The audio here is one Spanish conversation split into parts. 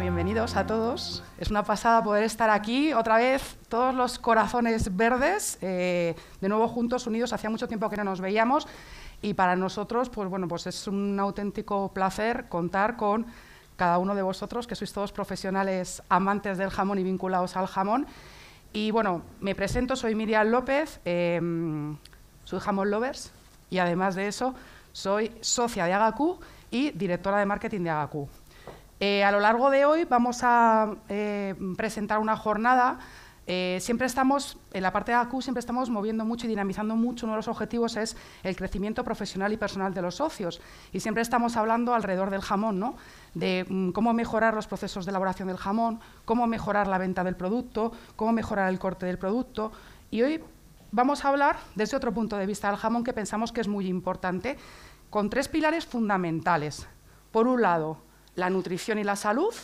bienvenidos a todos. Es una pasada poder estar aquí otra vez, todos los corazones verdes, eh, de nuevo juntos, unidos. Hacía mucho tiempo que no nos veíamos y para nosotros, pues bueno, pues es un auténtico placer contar con cada uno de vosotros, que sois todos profesionales amantes del jamón y vinculados al jamón. Y bueno, me presento, soy Miriam López, em, soy jamón lovers y además de eso, soy socia de Agacu y directora de marketing de Agacu. Eh, a lo largo de hoy vamos a eh, presentar una jornada. Eh, siempre estamos, en la parte de AQ siempre estamos moviendo mucho y dinamizando mucho. Uno de los objetivos es el crecimiento profesional y personal de los socios. Y siempre estamos hablando alrededor del jamón, ¿no? de mm, cómo mejorar los procesos de elaboración del jamón, cómo mejorar la venta del producto, cómo mejorar el corte del producto. Y hoy vamos a hablar desde otro punto de vista del jamón que pensamos que es muy importante, con tres pilares fundamentales. Por un lado, la nutrición y la salud,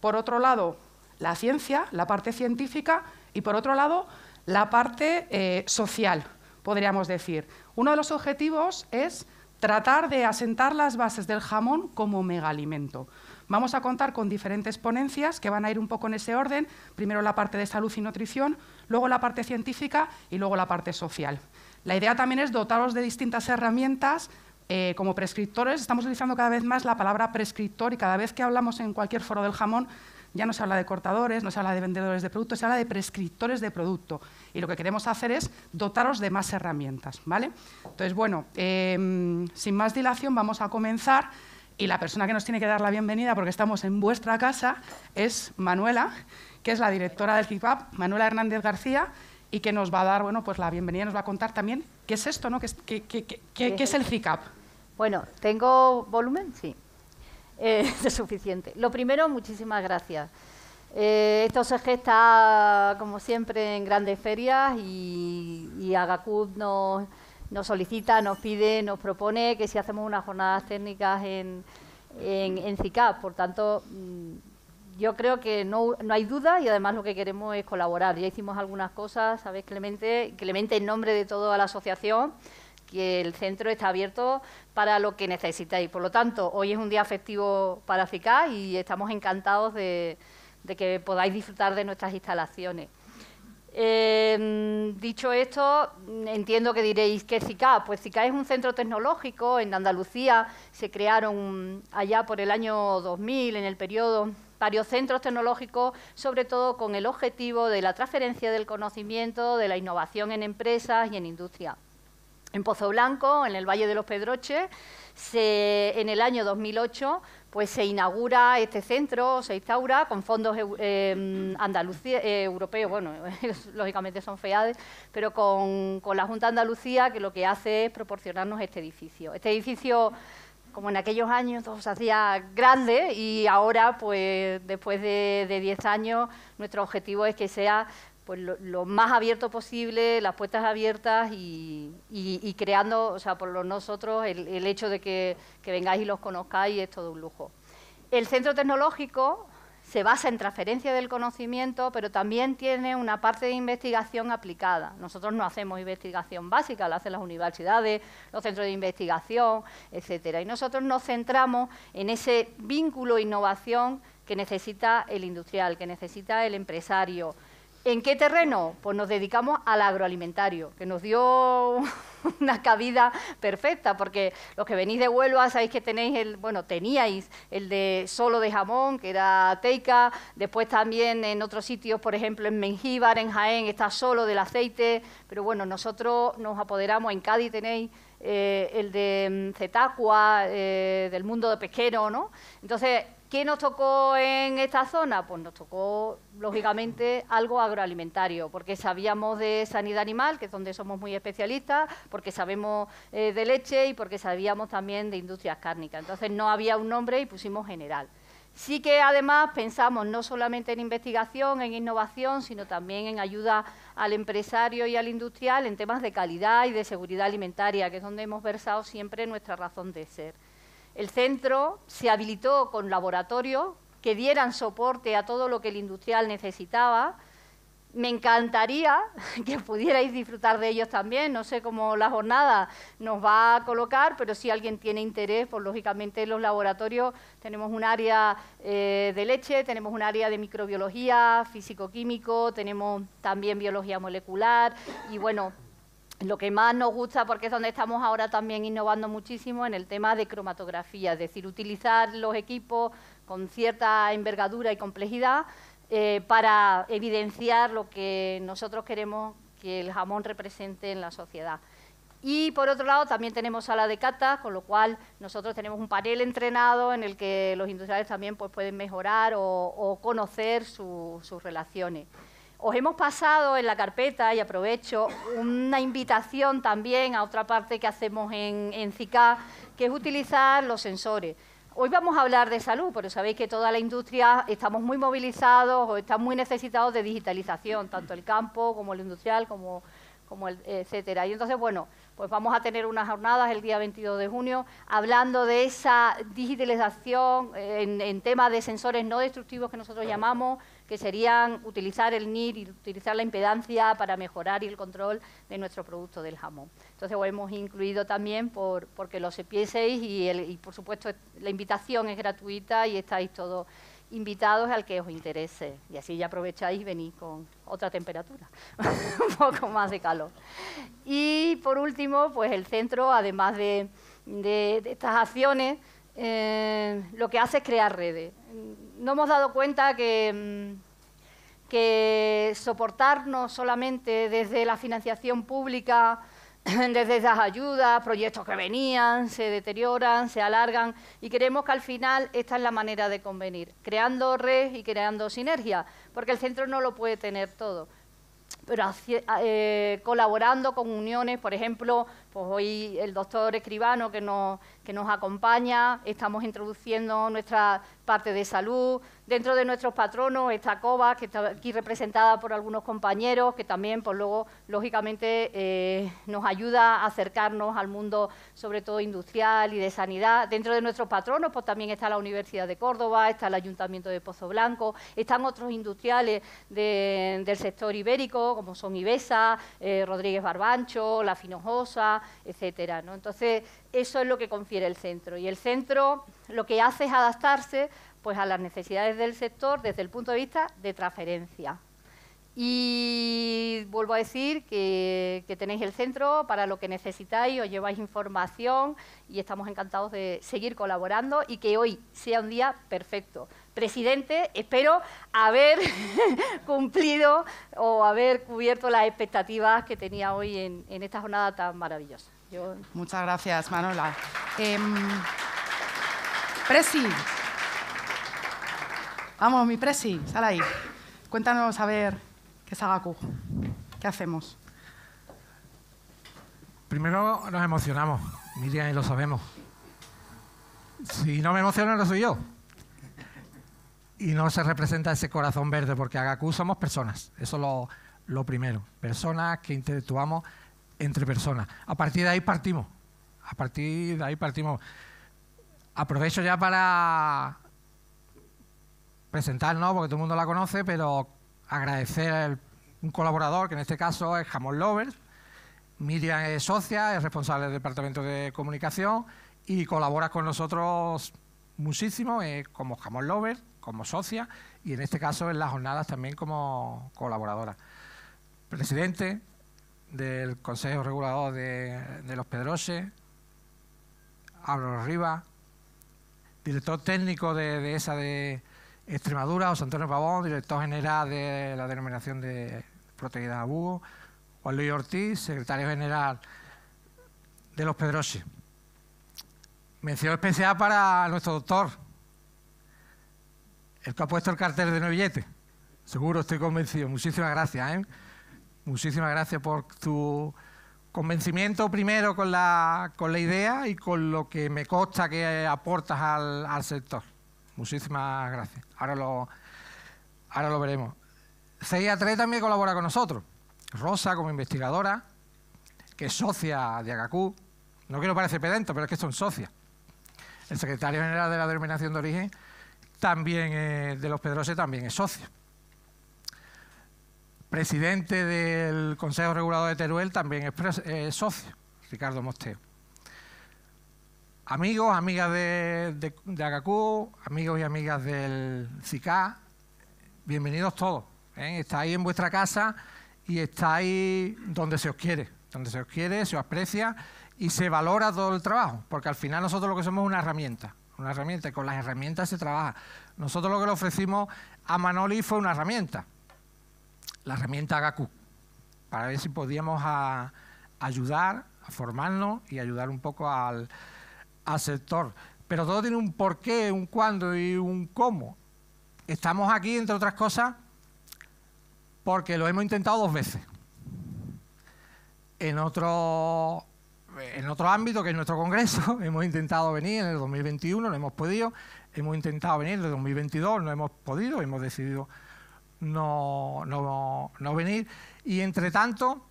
por otro lado, la ciencia, la parte científica, y por otro lado, la parte eh, social, podríamos decir. Uno de los objetivos es tratar de asentar las bases del jamón como megalimento. Vamos a contar con diferentes ponencias que van a ir un poco en ese orden. Primero la parte de salud y nutrición, luego la parte científica y luego la parte social. La idea también es dotaros de distintas herramientas eh, como prescriptores estamos utilizando cada vez más la palabra prescriptor y cada vez que hablamos en cualquier foro del jamón ya no se habla de cortadores, no se habla de vendedores de productos, se habla de prescriptores de producto. Y lo que queremos hacer es dotaros de más herramientas, ¿vale? Entonces, bueno, em, sin más dilación vamos a comenzar y la persona que nos tiene que dar la bienvenida, porque estamos en vuestra casa, es Manuela, que es la directora del CICAP, Manuela Hernández García, y que nos va a dar bueno, pues la bienvenida, nos va a contar también qué es esto, ¿no? ¿Qué, qué es el CICAP? Bueno, ¿tengo volumen? Sí. Eh, es suficiente. Lo primero, muchísimas gracias. Eh, esto se gesta, como siempre, en grandes ferias y, Agacud nos, solicita, nos pide, nos propone que si hacemos unas jornadas técnicas en, en, CICAP. Por tanto, mm, yo creo que no, no, hay duda y además lo que queremos es colaborar. Ya hicimos algunas cosas, ¿sabes, Clemente? Clemente, en nombre de toda la asociación, que el centro está abierto para lo que necesitéis. Por lo tanto, hoy es un día festivo para CICA y estamos encantados de, que podáis disfrutar de nuestras instalaciones. Em, dicho esto, entiendo que diréis, que es Pues CICA es un centro tecnológico, en Andalucía se crearon allá por el año 2000, en el periodo, varios centros tecnológicos, sobre todo con el objetivo de la transferencia del conocimiento, de la innovación en empresas y en industria en Pozo Blanco, en el Valle de los Pedroches, en el año 2008 pues se inaugura este centro, se instaura con fondos em, eh, europeos, bueno, lógicamente son FEADES, pero con, la Junta de Andalucía que lo que hace es proporcionarnos este edificio. Este edificio, como en aquellos años, se hacía grande y ahora, pues después de 10 años, nuestro objetivo es que sea pues, lo, más abierto posible, las puertas abiertas y, creando, o sea, por nosotros el, hecho de que, que, vengáis y los conozcáis es todo un lujo. El centro tecnológico se basa en transferencia del conocimiento, pero también tiene una parte de investigación aplicada. Nosotros no hacemos investigación básica, la hacen las universidades, los centros de investigación, etcétera. Y nosotros nos centramos en ese vínculo e innovación que necesita el industrial, que necesita el empresario, ¿En qué terreno? Pues nos dedicamos al agroalimentario, que nos dio una cabida perfecta, porque los que venís de Huelva sabéis que tenéis el, bueno, teníais el de solo de jamón, que era teica, después también en otros sitios, por ejemplo en Mengíbar, en Jaén, está solo del aceite, pero bueno, nosotros nos apoderamos, en Cádiz tenéis eh, el de mm, Zetacua, eh, del mundo de pesquero, ¿no? Entonces, ¿Qué nos tocó en esta zona? Pues nos tocó, lógicamente, algo agroalimentario, porque sabíamos de sanidad animal, que es donde somos muy especialistas, porque sabemos eh, de leche y porque sabíamos también de industrias cárnicas. Entonces no había un nombre y pusimos general. Sí que además pensamos no solamente en investigación, en innovación, sino también en ayuda al empresario y al industrial en temas de calidad y de seguridad alimentaria, que es donde hemos versado siempre nuestra razón de ser. El centro se habilitó con laboratorios que dieran soporte a todo lo que el industrial necesitaba. Me encantaría que pudierais disfrutar de ellos también. No sé cómo la jornada nos va a colocar, pero si alguien tiene interés, pues lógicamente los laboratorios tenemos un área eh, de leche, tenemos un área de microbiología, físico-químico, tenemos también biología molecular y bueno, lo que más nos gusta, porque es donde estamos ahora también innovando muchísimo en el tema de cromatografía, es decir, utilizar los equipos con cierta envergadura y complejidad eh, para evidenciar lo que nosotros queremos que el jamón represente en la sociedad. Y por otro lado, también tenemos sala de catas, con lo cual nosotros tenemos un panel entrenado en el que los industriales también pues, pueden mejorar o, conocer sus relaciones. Os hemos pasado en la carpeta, y aprovecho, una invitación también a otra parte que hacemos en, en CICA, que es utilizar los sensores. Hoy vamos a hablar de salud, pero sabéis que toda la industria estamos muy movilizados o están muy necesitados de digitalización, tanto el campo como el industrial, como, etcétera. Y entonces, bueno, pues vamos a tener unas jornadas el día 22 de junio hablando de esa digitalización eh, en temas de sensores no destructivos que nosotros llamamos, que serían utilizar el NIR y utilizar la impedancia para mejorar el control de nuestro producto del jamón. Entonces hemos incluido también por, porque los sepieseis y, por supuesto la invitación es gratuita y estáis todos invitados al que os interese. Y así ya aprovecháis y venís con otra temperatura, un poco más de calor. Y por último, pues el centro, además de, de estas acciones, eh, lo que hace es crear redes. No hemos dado cuenta que, mm, soportarnos solamente desde la financiación pública, desde esas ayudas, proyectos que venían, se deterioran, se alargan y creemos que al final esta es la manera de convenir, creando redes y creando sinergia, porque el centro no lo puede tener todo. Ah, eh, colaborando con uniones, por ejemplo, pues hoy el doctor Escribano que nos, que nos acompaña, estamos introduciendo nuestra parte de salud, dentro de nuestros patronos está COVA, que está aquí representada por algunos compañeros, que también, pues luego, lógicamente, eh, nos ayuda a acercarnos al mundo, sobre todo industrial y de sanidad. Dentro de nuestros patronos, pues también está la Universidad de Córdoba, está el Ayuntamiento de Pozo Blanco, están otros industriales del sector ibérico, como son Ivesa, eh, Rodríguez Barbancho, La Finojosa, etcétera. ¿no? Entonces, eso es lo que confiere el centro. Y el centro lo que hace es adaptarse pues, a las necesidades del sector desde el punto de vista de transferencia. Y vuelvo a decir que, tenéis el centro para lo que necesitáis, os lleváis información y estamos encantados de seguir colaborando y que hoy sea un día perfecto. Presidente, espero haber cumplido o haber cubierto las expectativas que tenía hoy en, esta jornada tan maravillosa. Muchas gracias, Manola. Em, presi. Vamos, mi Presi, sal ahí. Cuéntanos a ver qué es cujo. ¿Qué hacemos? Primero nos emocionamos, Miriam, y lo sabemos. Si no me emociono, no soy yo. Y no se representa ese corazón verde, porque Gacú somos personas. Eso es lo, lo primero. Personas que interactuamos entre personas. A partir de ahí partimos. A partir de ahí partimos. Aprovecho ya para presentarnos, porque todo el mundo la conoce, pero agradecer el un colaborador, que en este caso es Jamón Lovers. Miriam es socia, es responsable del departamento de comunicación y colabora con nosotros muchísimo eh, como Jamón Lovers, como socia y en este caso en las jornadas también como colaboradora. Presidente del Consejo Regulador de, los Pedroses, Álvaro Rivas, director técnico de esa de, Extremadura, José Antonio Pavón, director general de la denominación de protegida Abugo, Juan Luis Ortiz, secretario general de los Pedrosi. Mención especial para nuestro doctor, el que ha puesto el cartel de no billete. Seguro, estoy convencido. Muchísimas gracias, ¿eh? Muchísimas gracias por tu convencimiento primero con la, con la idea y con lo que me consta que aportas al sector. Muchísimas gracias. Ahora lo, ahora lo veremos. CIA3 también colabora con nosotros. Rosa como investigadora, que es socia de Agacú. No quiero parecer pedento, pero es que son socias. El secretario general de la denominación de origen también de los Pedroses también es socio. Presidente del Consejo Regulador de Teruel también es, es socio, Ricardo Mosteo amigos, amigas de, de, Agacú, amigos y amigas del CICA, bienvenidos todos. ¿eh? Estáis en vuestra casa y estáis donde se os quiere, donde se os quiere, se os aprecia y se valora todo el trabajo, porque al final nosotros lo que somos es una herramienta, una herramienta, y con las herramientas se trabaja. Nosotros lo que le ofrecimos a Manoli fue una herramienta, la herramienta Agacú, para ver si podíamos ayudar, a formarnos y ayudar un poco al, sector. Pero todo tiene un porqué, un cuándo y un cómo. Estamos aquí, entre otras cosas, porque lo hemos intentado dos veces. En otro, en otro ámbito, que es nuestro Congreso, hemos intentado venir en el 2021, no hemos podido. Hemos intentado venir en el 2022, no hemos podido, hemos decidido no, no, no venir. Y entre tanto,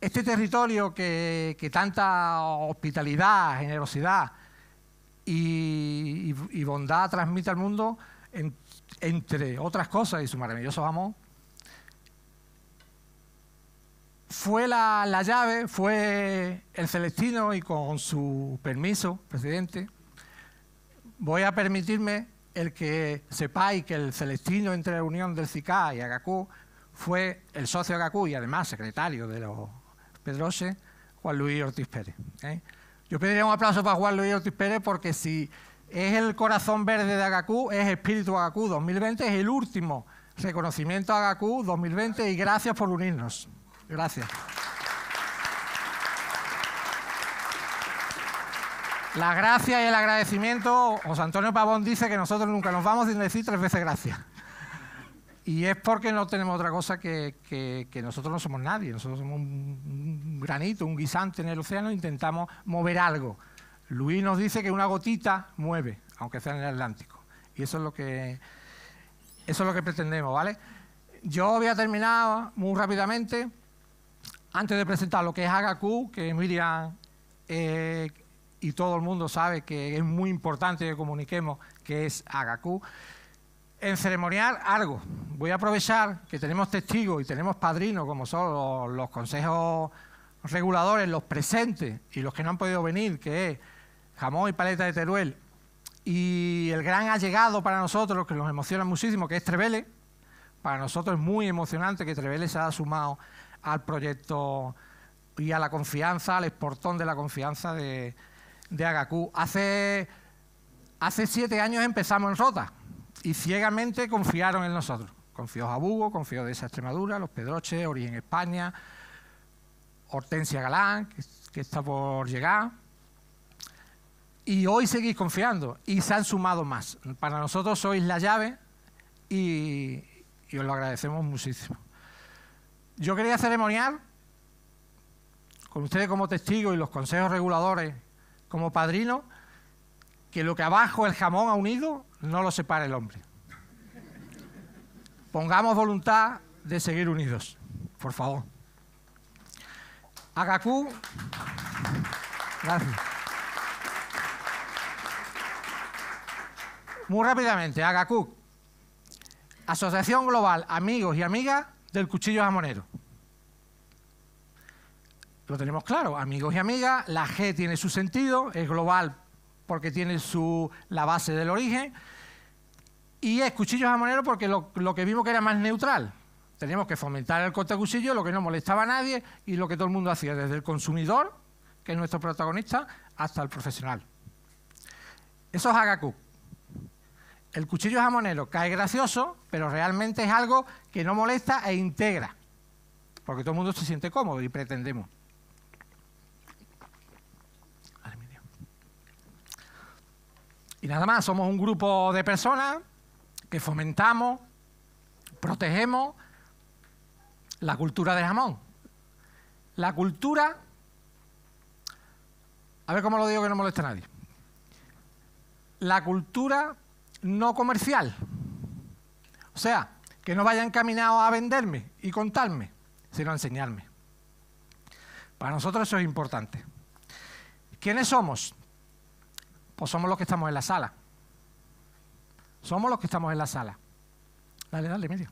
este territorio que, tanta hospitalidad, generosidad y, bondad transmite al mundo, entre otras cosas, y su maravilloso amor, fue la, la, llave, fue el Celestino y con su permiso, presidente, voy a permitirme el que sepáis que el Celestino entre la Unión del CICA y Agacú fue el socio de Agacú y además secretario de los Pedroche, Juan Luis Ortiz Pérez. ¿eh? Yo pediría un aplauso para Juan Luis Ortiz Pérez porque si es el corazón verde de Agacú, es Espíritu Agacú 2020, es el último reconocimiento a Agacú 2020 y gracias por unirnos. Gracias. La gracia y el agradecimiento, José Antonio Pavón dice que nosotros nunca nos vamos sin decir tres veces gracias. Y es porque no tenemos otra cosa que, nosotros no somos nadie, nosotros somos un, granito, un guisante en el océano, intentamos mover algo. Luis nos dice que una gotita mueve, aunque sea en el Atlántico. Y eso es lo que, eso es lo que pretendemos, ¿vale? Yo voy a terminar muy rápidamente, antes de presentar lo que es hagaku que Miriam eh, y todo el mundo sabe que es muy importante que comuniquemos que es HQ. En ceremonial, algo. Voy a aprovechar que tenemos testigos y tenemos padrinos, como son los, consejos reguladores, los presentes y los que no han podido venir, que es Jamón y Paleta de Teruel, y el gran allegado para nosotros, que nos emociona muchísimo, que es Trevele. Para nosotros es muy emocionante que Trevele se haya sumado al proyecto y a la confianza, al exportón de la confianza de, de Agacú. Hace, hace siete años empezamos en Rota y ciegamente confiaron en nosotros. Confió Jabugo, confió de esa Extremadura, los Pedroches, Origen España, Hortensia Galán, que, está por llegar. Y hoy seguís confiando y se han sumado más. Para nosotros sois la llave y, y os lo agradecemos muchísimo. Yo quería ceremoniar con ustedes como testigos y los consejos reguladores como padrino que lo que abajo el jamón ha unido no lo separe el hombre. Pongamos voluntad de seguir unidos, por favor. Agacú, gracias. Muy rápidamente, Agacú, Asociación Global Amigos y Amigas del Cuchillo Jamonero. Lo tenemos claro, amigos y amigas, la G tiene su sentido, es global porque tiene su, la base del origen. Y es cuchillo jamonero porque lo, que vimos que era más neutral. Teníamos que fomentar el corte cuchillo, lo que no molestaba a nadie y lo que todo el mundo hacía, desde el consumidor, que es nuestro protagonista, hasta el profesional. Eso es hagaku. El cuchillo jamonero cae gracioso, pero realmente es algo que no molesta e integra, porque todo el mundo se siente cómodo y pretendemos. nada más, somos un grupo de personas que fomentamos, protegemos la cultura del jamón. La cultura, a ver cómo lo digo que no moleste a nadie. La cultura no comercial. O sea, que no vaya encaminado a venderme y contarme, sino a enseñarme. Para nosotros eso es importante. ¿Quiénes somos? Pues somos los que estamos en la sala. Somos los que estamos en la sala. Dale, dale, medio.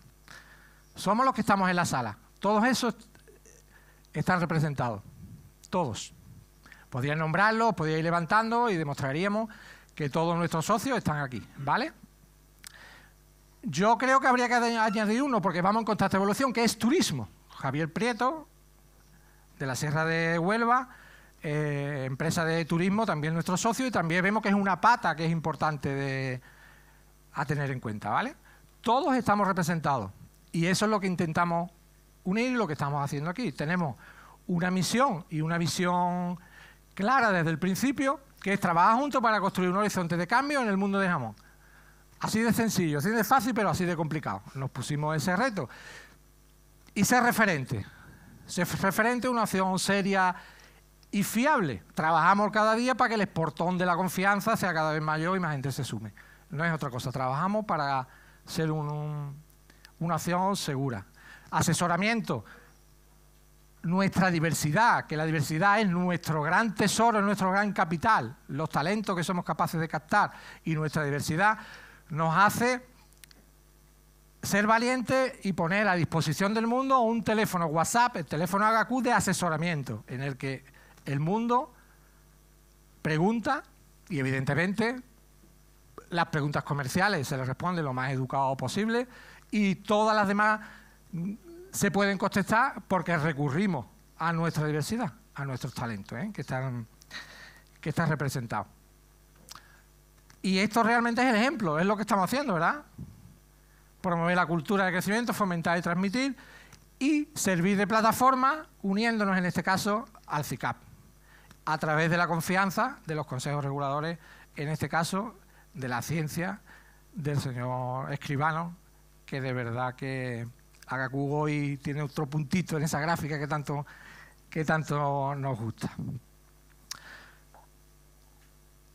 Somos los que estamos en la sala. Todos esos están representados. Todos. Podría nombrarlo, podría ir levantando y demostraríamos que todos nuestros socios están aquí, ¿vale? Yo creo que habría que añadir uno, porque vamos en esta evolución, que es turismo. Javier Prieto, de la Sierra de Huelva, eh, empresa de turismo, también nuestro socio, y también vemos que es una pata que es importante a tener en cuenta, ¿vale? Todos estamos representados y eso es lo que intentamos unir lo que estamos haciendo aquí. Tenemos una misión y una visión clara desde el principio, que es trabajar juntos para construir un horizonte de cambio en el mundo de jamón. Así de sencillo, así de fácil, pero así de complicado. Nos pusimos ese reto. Y ser referente. Ser referente a una acción seria, y fiable. Trabajamos cada día para que el exportón de la confianza sea cada vez mayor y más gente se sume. No es otra cosa, trabajamos para ser una acción segura. Asesoramiento. Nuestra diversidad, que la diversidad es nuestro gran tesoro, nuestro gran capital, los talentos que somos capaces de captar y nuestra diversidad nos hace ser valientes y poner a disposición del mundo un teléfono WhatsApp, el teléfono HQ de asesoramiento, en el que el mundo pregunta y evidentemente las preguntas comerciales se les responde lo más educado posible y todas las demás se pueden contestar porque recurrimos a nuestra diversidad, a nuestros talentos ¿eh? que, están, que están representados. Y esto realmente es el ejemplo, es lo que estamos haciendo, ¿verdad? Promover la cultura de crecimiento, fomentar y transmitir y servir de plataforma uniéndonos en este caso al CICAP a través de la confianza de los consejos reguladores, en este caso de la ciencia, del señor escribano, que de verdad que haga cubo y tiene otro puntito en esa gráfica que tanto, que tanto nos gusta.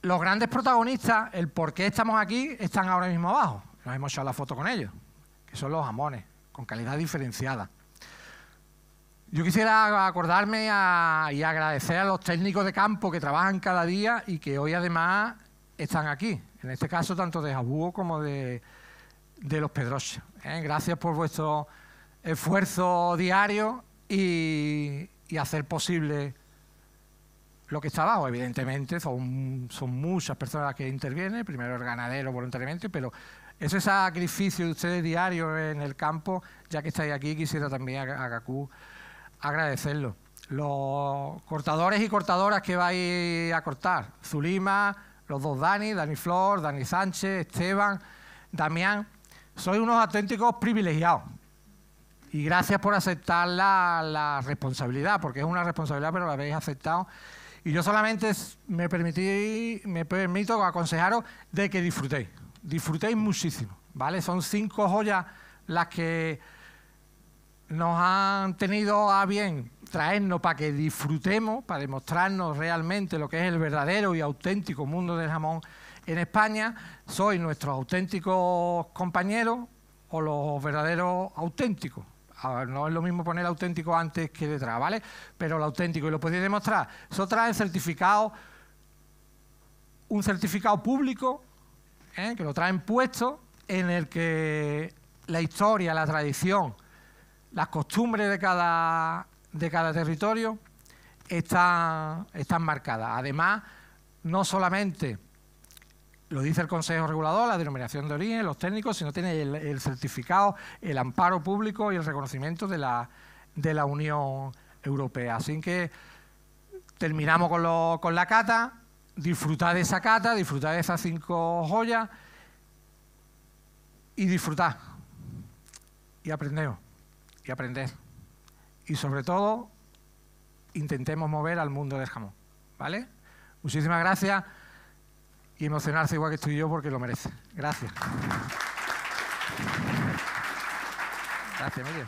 Los grandes protagonistas, el por qué estamos aquí, están ahora mismo abajo. Nos hemos hecho la foto con ellos, que son los jamones, con calidad diferenciada. Yo quisiera acordarme y agradecer a los técnicos de campo que trabajan cada día y que hoy además están aquí. En este caso, tanto de Jabúo como de, los Pedros. ¿eh? Gracias por vuestro esfuerzo diario y, hacer posible lo que está abajo. Evidentemente, son, muchas personas las que intervienen, primero el ganadero voluntariamente, pero ese sacrificio de ustedes diario en el campo, ya que estáis aquí, quisiera también a, a agradecerlo. Los cortadores y cortadoras que vais a cortar, Zulima, los dos Dani, Dani Flor, Dani Sánchez, Esteban, Damián, sois unos auténticos privilegiados. Y gracias por aceptar la, la responsabilidad, porque es una responsabilidad, pero la habéis aceptado. Y yo solamente me, permití, me permito aconsejaros de que disfrutéis. Disfrutéis muchísimo, ¿vale? Son cinco joyas las que nos han tenido a bien traernos para que disfrutemos, para demostrarnos realmente lo que es el verdadero y auténtico mundo del jamón en España, soy nuestros auténticos compañeros o los verdaderos auténticos. Ver, no es lo mismo poner auténtico antes que detrás, ¿vale? Pero lo auténtico, y lo podéis demostrar. Eso trae certificado, un certificado público, ¿eh? que lo traen puesto, en el que la historia, la tradición, las costumbres de cada, de cada territorio están, marcadas. Además, no solamente lo dice el Consejo Regulador, la denominación de origen, los técnicos, sino tiene el, certificado, el amparo público y el reconocimiento de la, de la Unión Europea. Así que terminamos con, con la cata, disfrutad de esa cata, disfrutad de esas cinco joyas y disfrutad y aprendemos y aprender. Y sobre todo, intentemos mover al mundo del jamón. ¿Vale? Muchísimas gracias y emocionarse igual que estoy yo porque lo merece. Gracias. Gracias, Miguel.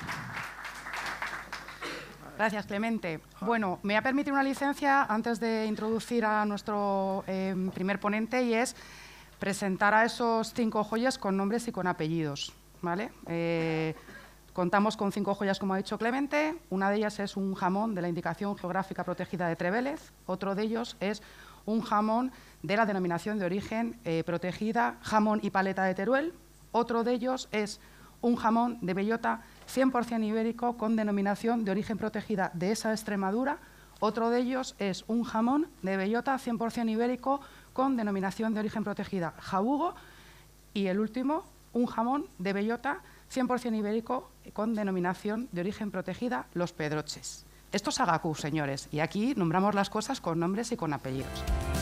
Gracias, Clemente. Bueno, me ha permitido una licencia antes de introducir a nuestro eh, primer ponente y es presentar a esos cinco joyas con nombres y con apellidos. ¿vale? Eh, Contamos con cinco joyas, como ha dicho Clemente. Una de ellas es un jamón de la Indicación Geográfica Protegida de Trevélez. Otro de ellos es un jamón de la Denominación de Origen eh, Protegida Jamón y Paleta de Teruel. Otro de ellos es un jamón de bellota 100% ibérico con denominación de origen protegida de esa Extremadura. Otro de ellos es un jamón de bellota 100% ibérico con denominación de origen protegida jabugo. Y el último, un jamón de bellota 100% ibérico con denominación de origen protegida, los Pedroches. Esto es Agacú, señores, y aquí nombramos las cosas con nombres y con apellidos.